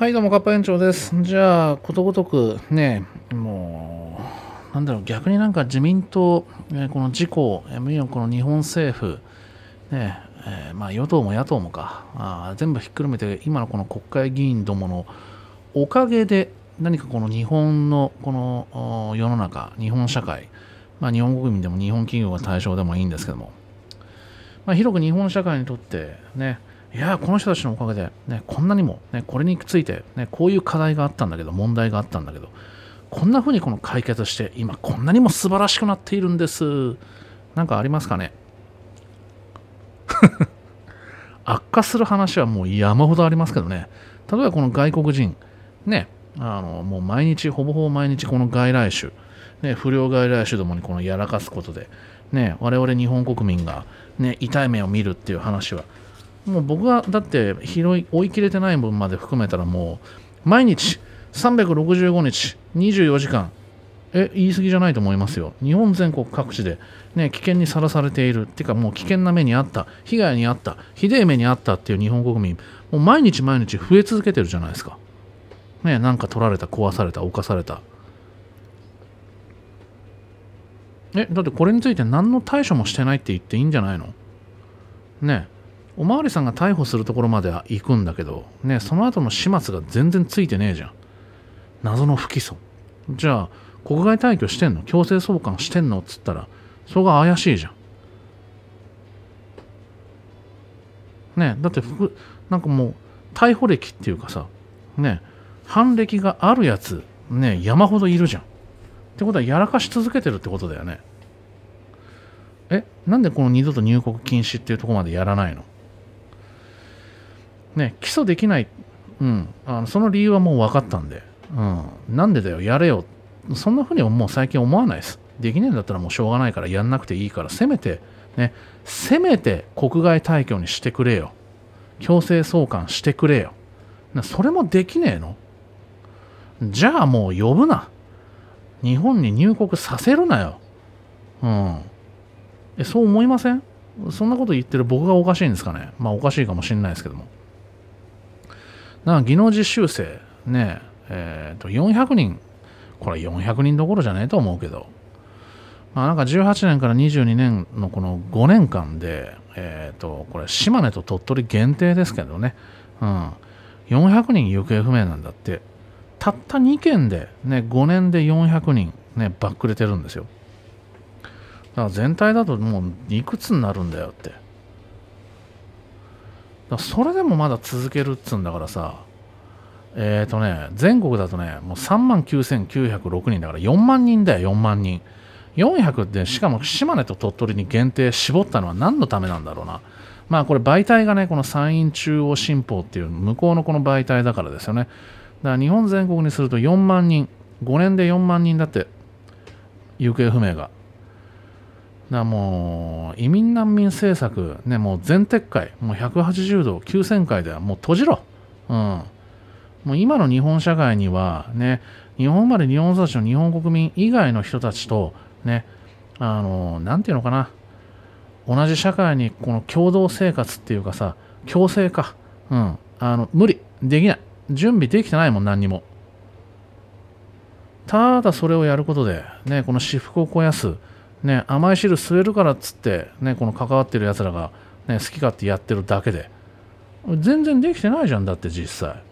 はいどうもカッパ園長ですじゃあことごとくねもうなんだろう逆になんか自民党、えこの自公、ME のこの日本政府、ねえー、まあ、与党も野党もかあ全部ひっくるめて今のこの国会議員どものおかげで何かこの日本のこの世の中日本社会、まあ、日本国民でも日本企業が対象でもいいんですけども、まあ、広く日本社会にとってねいやこの人たちのおかげで、ね、こんなにも、ね、これについて、ね、こういう課題があったんだけど問題があったんだけどこんな風にこの解決して今こんなにも素晴らしくなっているんです何かありますかね 悪化する話はもう山ほどありますけどね例えばこの外国人ねあのもう毎日ほぼほぼ毎日この外来種、ね、不良外来種どもにこのやらかすことで、ね、我々日本国民が、ね、痛い目を見るっていう話はもう僕はだって拾い追い切れてない分まで含めたらもう毎日365日24時間え言い過ぎじゃないと思いますよ日本全国各地で、ね、危険にさらされているっていうかもう危険な目にあった被害にあったひでえ目にあったっていう日本国民もう毎日毎日増え続けてるじゃないですか、ね、なんか取られた壊された犯されたえだってこれについて何の対処もしてないって言っていいんじゃないのねえおまわりさんが逮捕するところまでは行くんだけど、ね、その後の始末が全然ついてねえじゃん。謎の不起訴。じゃあ、国外退去してんの強制送還してんのっつったら、そこが怪しいじゃん。ねだって服、なんかもう、逮捕歴っていうかさ、ね、犯歴があるやつ、ね、山ほどいるじゃん。ってことは、やらかし続けてるってことだよね。え、なんでこの二度と入国禁止っていうとこまでやらないのね、起訴できない、うん、あのその理由はもう分かったんで、うん、なんでだよ、やれよ、そんなふうにもう最近思わないです。できねえんだったらもうしょうがないからやんなくていいから、せめて、ね、せめて国外退去にしてくれよ。強制送還してくれよ。それもできねえのじゃあもう呼ぶな。日本に入国させるなよ。うん。え、そう思いませんそんなこと言ってる僕がおかしいんですかねまあおかしいかもしれないですけども。な技能実習生、ね、えー、と400人、これ400人どころじゃないと思うけど、まあ、なんか18年から22年のこの5年間で、えー、とこれ島根と鳥取限定ですけどね、うん、400人行方不明なんだって、たった2件で、ね、5年で400人、ね、バックれてるんですよ。だから全体だともういくつになるんだよって。それでもまだ続けるっつうんだからさ、えっ、ー、とね、全国だとね、もう3万9906人だから4万人だよ、4万人。400ってしかも島根と鳥取に限定絞ったのは何のためなんだろうな。まあこれ媒体がね、この山陰中央新報っていう向こうのこの媒体だからですよね。だから日本全国にすると4万人、5年で4万人だって行方不明が。だもう移民難民政策、ね、もう全撤回、もう180度、急旋回ではもう閉じろ、うん、もう今の日本社会には、ね、日本生まれ、日本育ちの日本国民以外の人たちと、ね、あのなんていうのかな、同じ社会にこの共同生活っていうかさ、共生か、うん、あの無理、できない、準備できてないもん、何にも。ただそれをやることで、ね、この私腹を肥やす、ね、甘い汁吸えるからっつって、ね、この関わってるやつらが、ね、好き勝手やってるだけで全然できてないじゃんだって実際、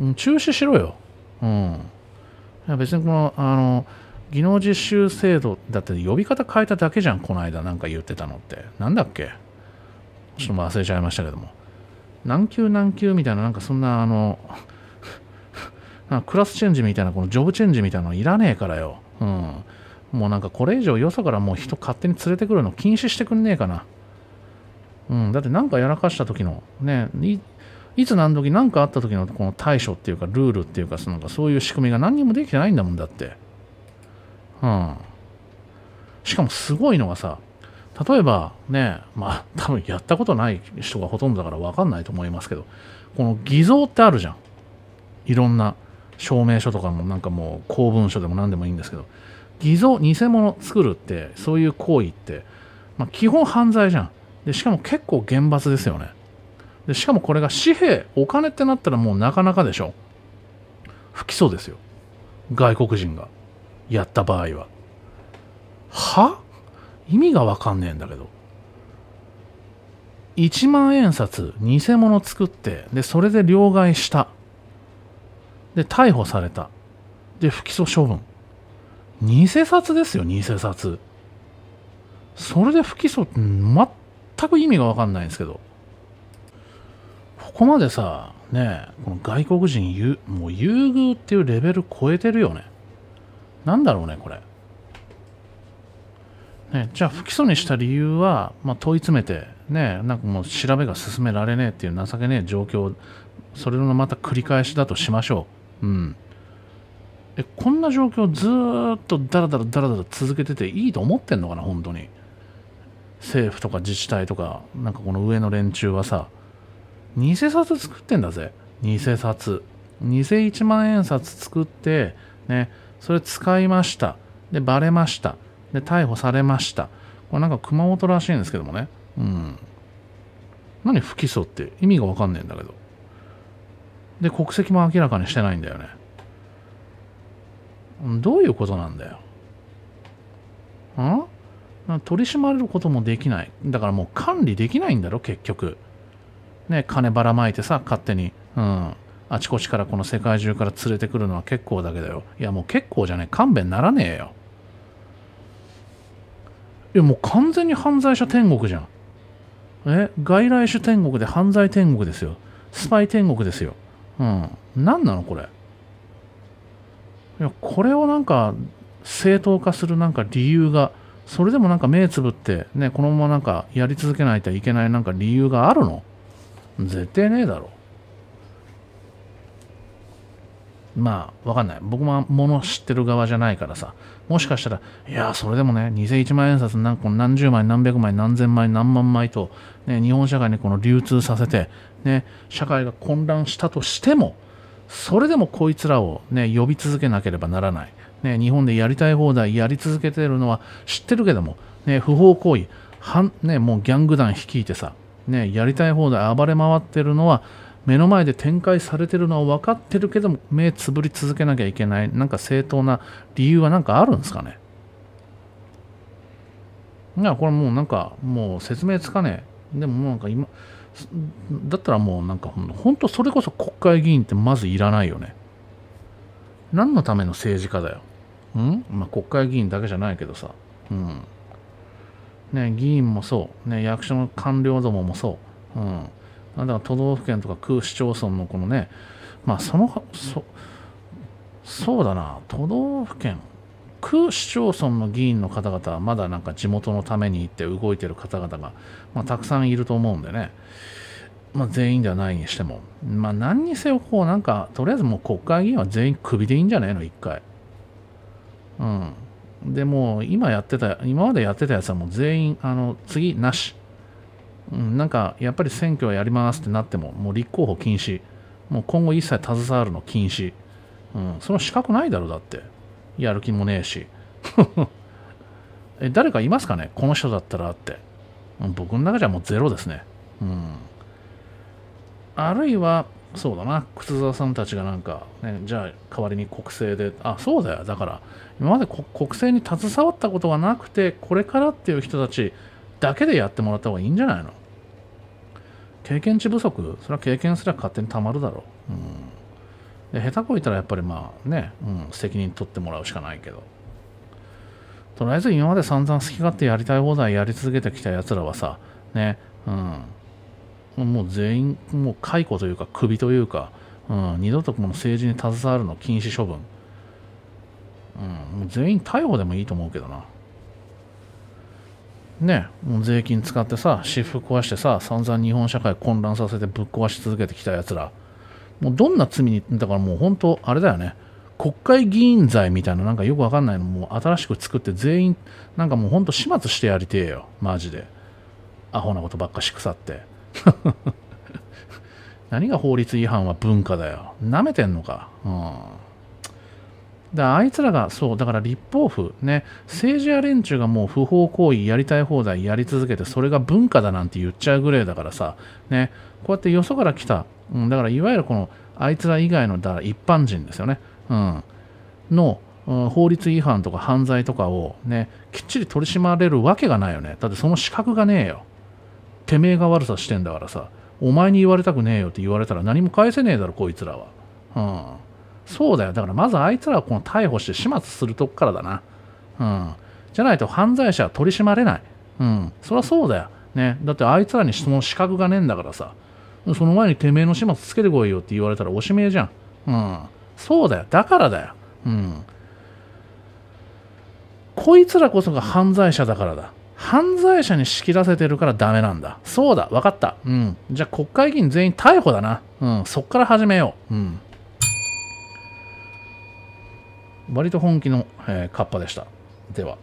うん、中止しろよ、うん、いや別にこのあの技能実習制度だって呼び方変えただけじゃんこの間なんか言ってたのってなんだっけちょっと忘れちゃいましたけども何級何級みたいななんかそんなあのクラスチェンジみたいな、このジョブチェンジみたいなのいらねえからよ。うん。もうなんかこれ以上よそからもう人勝手に連れてくるの禁止してくんねえかな。うん。だってなんかやらかした時の、ね、いつ何時何かあった時のこの対処っていうかルールっていうかそのそういう仕組みが何にもできてないんだもんだって。うん。しかもすごいのがさ、例えばね、まあ多分やったことない人がほとんどだからわかんないと思いますけど、この偽造ってあるじゃん。いろんな。証明書とかもなんかもう公文書でも何でもいいんですけど偽造偽物作るってそういう行為って、まあ、基本犯罪じゃんでしかも結構厳罰ですよねでしかもこれが紙幣お金ってなったらもうなかなかでしょ不起訴ですよ外国人がやった場合はは意味がわかんねえんだけど1万円札偽物作ってでそれで両替したで、逮捕された。で、不起訴処分。偽札ですよ、偽札。それで不起訴って全く意味がわかんないんですけど。ここまでさ、ねえ、この外国人優、もう優遇っていうレベル超えてるよね。なんだろうね、これ。ね、じゃあ不起訴にした理由は、まあ、問い詰めて、ね、なんかもう調べが進められねえっていう情けねえ状況それのまた繰り返しだとしましょう。うんえこんな状況ずっとダラダラダラダラ続けてていいと思ってんのかな本当に政府とか自治体とかなんかこの上の連中はさ偽札作ってんだぜ偽札偽1万円札作ってねそれ使いましたでバレましたで逮捕されましたこれなんか熊本らしいんですけどもねうん何不起訴って意味がわかんねえんだけどで国籍も明らかにしてないんだよねどういうことなんだよん取り締まれることもできないだからもう管理できないんだろ結局ね金ばらまいてさ勝手にうんあちこちからこの世界中から連れてくるのは結構だけだよいやもう結構じゃねえ勘弁ならねえよいやもう完全に犯罪者天国じゃんえ外来種天国で犯罪天国ですよスパイ天国ですようん。何なのこれ。いや、これをなんか、正当化するなんか理由が、それでもなんか目つぶって、ね、このままなんかやり続けないといけないなんか理由があるの絶対ねえだろ。まあ、わかんない。僕も物知ってる側じゃないからさ。もしかしたら、いや、それでもね、偽1万円札何の何十枚、何百枚、何千枚、何万枚と、ね、日本社会にこの流通させて、ね、社会が混乱したとしても、それでもこいつらを、ね、呼び続けなければならない。ね、日本でやりたい放題やり続けてるのは知ってるけども、ね、不法行為はん、ね、もうギャング団率いてさ、ね、やりたい放題暴れ回ってるのは、目の前で展開されてるのは分かってるけども目つぶり続けなきゃいけないなんか正当な理由は何かあるんですかねいやこれもうなんかもう説明つかねえでももなんか今だったらもうなんかほんとそれこそ国会議員ってまずいらないよね何のための政治家だよんまあ国会議員だけじゃないけどさうんね議員もそうね役所の官僚どももそううんだから都道府県とか区市町村のこのね、まあその、そそうだな、都道府県、区市町村の議員の方々はまだなんか地元のために行って動いてる方々が、まあ、たくさんいると思うんでね、まあ、全員ではないにしても、まあ、何にせよこうなんかとりあえずもう国会議員は全員クビでいいんじゃないの1回うんでも今やってた今までやってたやつはもう全員あの次なしうん、なんかやっぱり選挙やりますってなっても、もう立候補禁止、もう今後一切携わるの禁止、うん、その資格ないだろ、だって、やる気もねえし。え誰かいますかね、この人だったらって。僕の中じゃもうゼロですね。うん、あるいは、そうだな、靴沢さんたちがなんか、ね、じゃあ代わりに国政で、あ、そうだよ、だから、今まで国政に携わったことがなくて、これからっていう人たち、だけでやってもらった方がいいんじゃないの経験値不足それは経験すら勝手にたまるだろう。うん。で、下手こいたらやっぱりまあね、うん、責任取ってもらうしかないけど。とりあえず今まで散々好き勝手やりたい放題やり続けてきたやつらはさ、ね、うん。もう全員、もう解雇というか、クビというか、うん、二度とこの政治に携わるの禁止処分。うん、もう全員逮捕でもいいと思うけどな。ね、もう税金使ってさ、私服壊してさ、散々日本社会混乱させてぶっ壊し続けてきたやつら、もうどんな罪に、だからもう本当、あれだよね、国会議員罪みたいな、なんかよくわかんないの、もう新しく作って全員、なんかもう本当、始末してやりてえよ、マジで。アホなことばっかし腐って。何が法律違反は文化だよ。なめてんのか。うんだあいつらが、そう、だから立法府、ね、政治や連中がもう不法行為やりたい放題やり続けて、それが文化だなんて言っちゃうぐらいだからさ、ね、こうやってよそから来た、うん、だからいわゆるこの、あいつら以外のだ一般人ですよね、うん、の、うん、法律違反とか犯罪とかをね、きっちり取り締まれるわけがないよね。だってその資格がねえよ。てめえが悪さしてんだからさ、お前に言われたくねえよって言われたら何も返せねえだろ、こいつらは。うんそうだよ。だからまずあいつらをこの逮捕して始末するとこからだな。うん。じゃないと犯罪者は取り締まれない。うん。そりゃそうだよ。ね。だってあいつらにその資格がねえんだからさ。その前にてめえの始末つけてこいよって言われたらおしめえじゃん。うん。そうだよ。だからだよ。うん。こいつらこそが犯罪者だからだ。犯罪者に仕切らせてるからダメなんだ。そうだ。分かった。うん。じゃあ国会議員全員逮捕だな。うん。そっから始めよう。うん。割と本気の、えー、カッパでした。では。